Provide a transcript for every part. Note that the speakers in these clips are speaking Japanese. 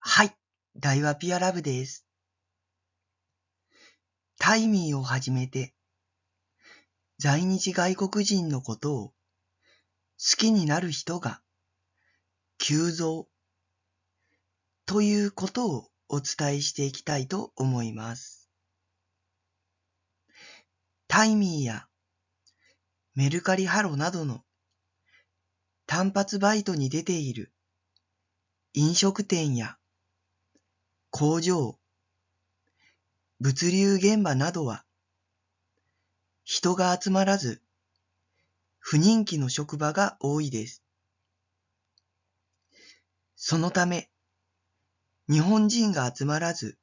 はい、大和ピアラブです。タイミーをはじめて、在日外国人のことを好きになる人が急増ということをお伝えしていきたいと思います。タイミーやメルカリハロなどの単発バイトに出ている飲食店や工場、物流現場などは、人が集まらず、不人気の職場が多いです。そのため、日本人が集まらず、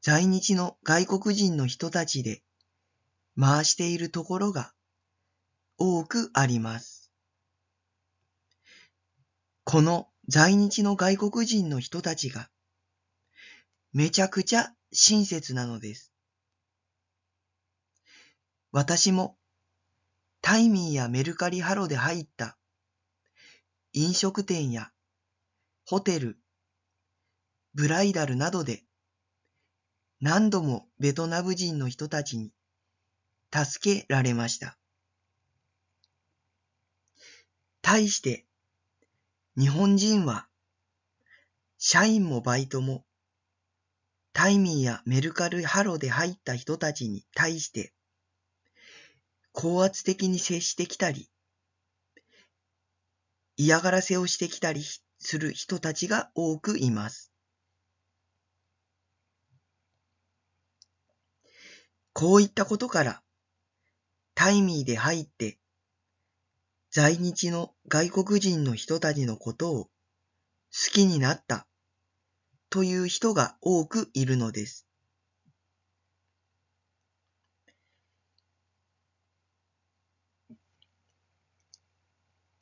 在日の外国人の人たちで回しているところが多くあります。この在日の外国人の人たちがめちゃくちゃ親切なのです。私もタイミーやメルカリハロで入った飲食店やホテル、ブライダルなどで何度もベトナム人の人たちに助けられました。対して日本人は社員もバイトもタイミーやメルカルハロで入った人たちに対して、高圧的に接してきたり、嫌がらせをしてきたりする人たちが多くいます。こういったことから、タイミーで入って、在日の外国人の人たちのことを好きになったという人が多くいるのです。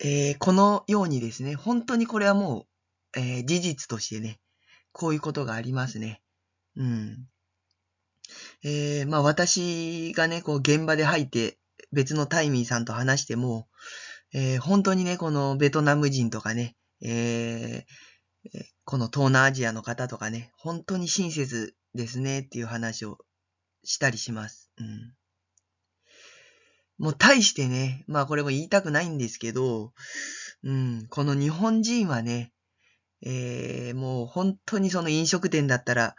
えー、このようにですね、本当にこれはもう、えー、事実としてね、こういうことがありますね。うん。えー、まあ私がね、こう現場で入って別のタイミーさんと話しても、えー、本当にね、このベトナム人とかね、えー、この東南アジアの方とかね、本当に親切ですねっていう話をしたりします。うん。もう対してね、まあこれも言いたくないんですけど、うん、この日本人はね、えー、もう本当にその飲食店だったら、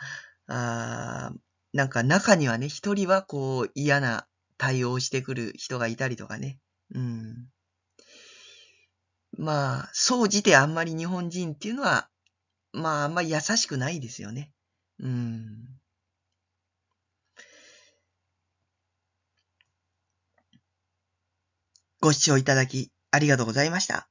あなんか中にはね、一人はこう嫌な対応をしてくる人がいたりとかね。うん。まあ、そうじてあんまり日本人っていうのはまあ、あんまり優しくないですよね。うん。ご視聴いただきありがとうございました。